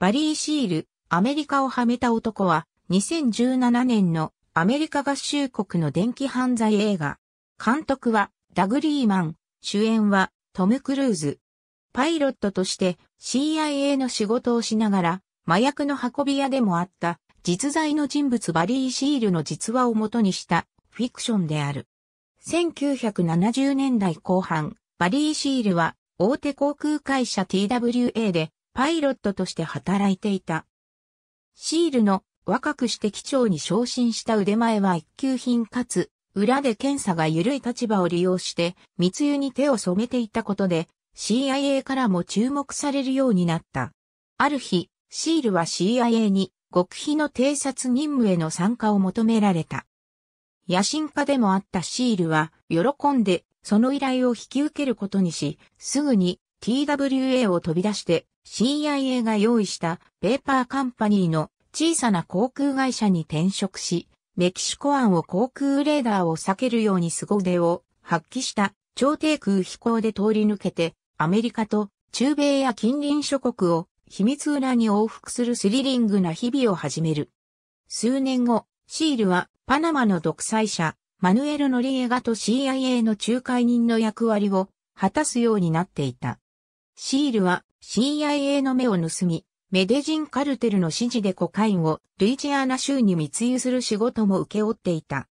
バリー・シール、アメリカをはめた男は、2017年のアメリカ合衆国の電気犯罪映画。監督はダグリーマン、主演はトム・クルーズ。パイロットとして CIA の仕事をしながら、麻薬の運び屋でもあった実在の人物バリー・シールの実話をもとにしたフィクションである。1970年代後半、バリー・シールは大手航空会社 TWA でパイロットとして働いていた。シールの若くして機長に昇進した腕前は一級品かつ、裏で検査が緩い立場を利用して、密輸に手を染めていたことで、CIA からも注目されるようになった。ある日、シールは CIA に極秘の偵察任務への参加を求められた。野心家でもあったシールは喜んでその依頼を引き受けることにし、すぐに TWA を飛び出して CIA が用意したペーパーカンパニーの小さな航空会社に転職し、メキシコ湾を航空レーダーを避けるように凄腕を発揮した超低空飛行で通り抜けて、アメリカと中米や近隣諸国を秘密裏に往復するスリリングな日々を始める。数年後、シールはパナマの独裁者、マヌエル・ノリエガと CIA の仲介人の役割を果たすようになっていた。シールは CIA の目を盗み、メデジンカルテルの指示でコカインをルイジアナ州に密輸する仕事も請け負っていた。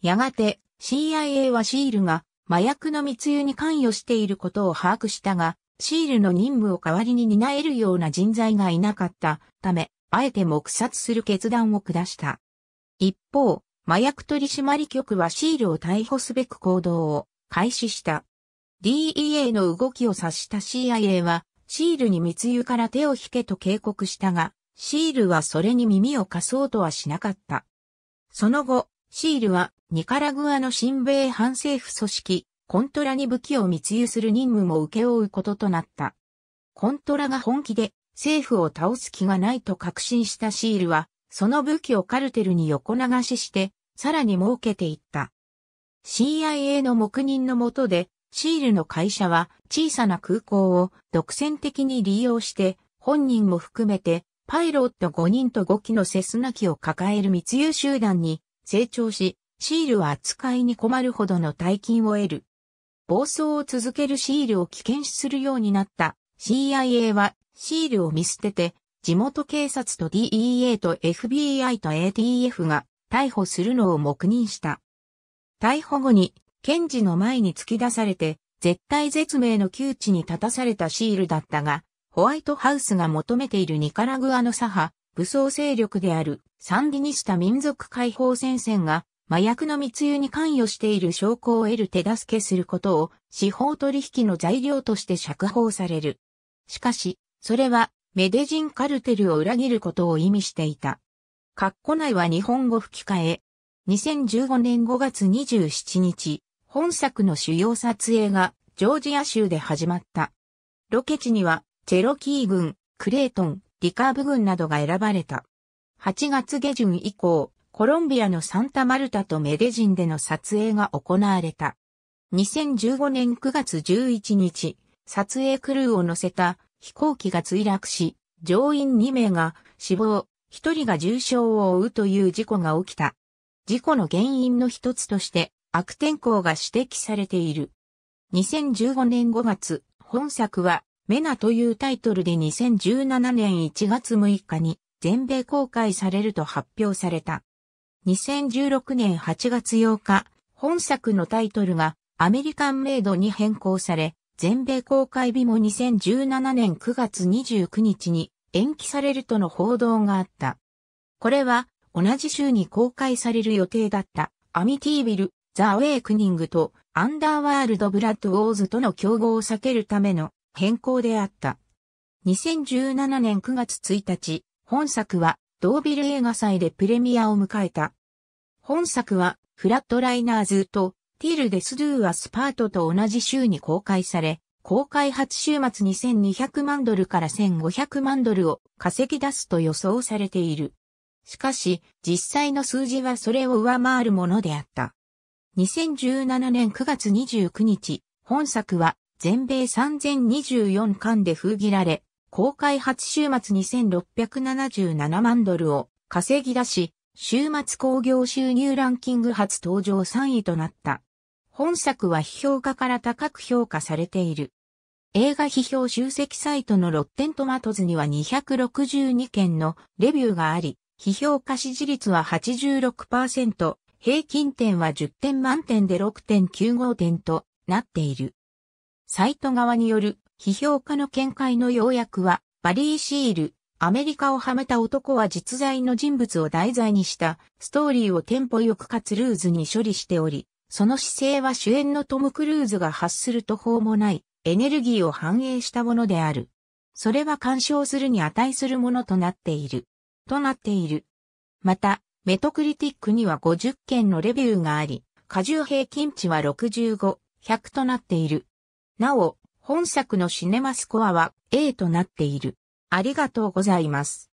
やがて CIA はシールが麻薬の密輸に関与していることを把握したが、シールの任務を代わりに担えるような人材がいなかったため、あえて黙殺する決断を下した。一方、麻薬取締局はシールを逮捕すべく行動を開始した。DEA の動きを察した CIA はシールに密輸から手を引けと警告したが、シールはそれに耳を貸そうとはしなかった。その後、シールはニカラグアの新米反政府組織、コントラに武器を密輸する任務も請け負うこととなった。コントラが本気で政府を倒す気がないと確信したシールは、その武器をカルテルに横流しして、さらに儲けていった。CIA の黙認のもとで、シールの会社は小さな空港を独占的に利用して本人も含めてパイロット5人と5機のセスナ機を抱える密輸集団に成長し、シールは扱いに困るほどの大金を得る。暴走を続けるシールを危険視するようになった CIA はシールを見捨てて地元警察と DEA と FBI と ATF が逮捕するのを黙認した。逮捕後に検事の前に突き出されて、絶対絶命の窮地に立たされたシールだったが、ホワイトハウスが求めているニカラグアの左派、武装勢力であるサンディニスタ民族解放戦線が麻薬の密輸に関与している証拠を得る手助けすることを司法取引の材料として釈放される。しかし、それはメデジンカルテルを裏切ることを意味していた。カッコ内は日本語吹き替え。2015年5月27日、本作の主要撮影がジョージア州で始まった。ロケ地には、チェロキー軍、クレートン、リカーブ軍などが選ばれた。8月下旬以降、コロンビアのサンタマルタとメデジンでの撮影が行われた。2015年9月11日、撮影クルーを乗せた飛行機が墜落し、乗員2名が死亡、1人が重傷を負うという事故が起きた。事故の原因の一つとして、悪天候が指摘されている。2015年5月、本作は、メナというタイトルで2017年1月6日に全米公開されると発表された。2016年8月8日、本作のタイトルがアメリカンメイドに変更され、全米公開日も2017年9月29日に延期されるとの報道があった。これは同じ週に公開される予定だったアミティービルザ・ウェイクニングとアンダーワールド・ブラッド・ウォーズとの競合を避けるための変更であった。2017年9月1日、本作はドービル映画祭でプレミアを迎えた。本作はフラットライナーズとティル・デス・ドゥ・ア・スパートと同じ週に公開され、公開初週末2200万ドルから1500万ドルを稼ぎ出すと予想されている。しかし、実際の数字はそれを上回るものであった。2017年9月29日、本作は全米3024巻で封切られ、公開初週末2677万ドルを稼ぎ出し、週末興行収入ランキング初登場3位となった。本作は批評家から高く評価されている。映画批評集積サイトのロッテントマトズには262件のレビューがあり、批評家支持率は86%、平均点は10点満点で6.95点となっている。サイト側による批評家の見解の要約は、バリー・シール、アメリカをはめた男は実在の人物を題材にしたストーリーをテンポよくかつルーズに処理しており、その姿勢は主演のトム・クルーズが発する途方もないエネルギーを反映したものである。それは干渉するに値するものとなっている。となっている。また、メトクリティックには50件のレビューがあり、過重平均値は65、100となっている。なお、本作のシネマスコアは A となっている。ありがとうございます。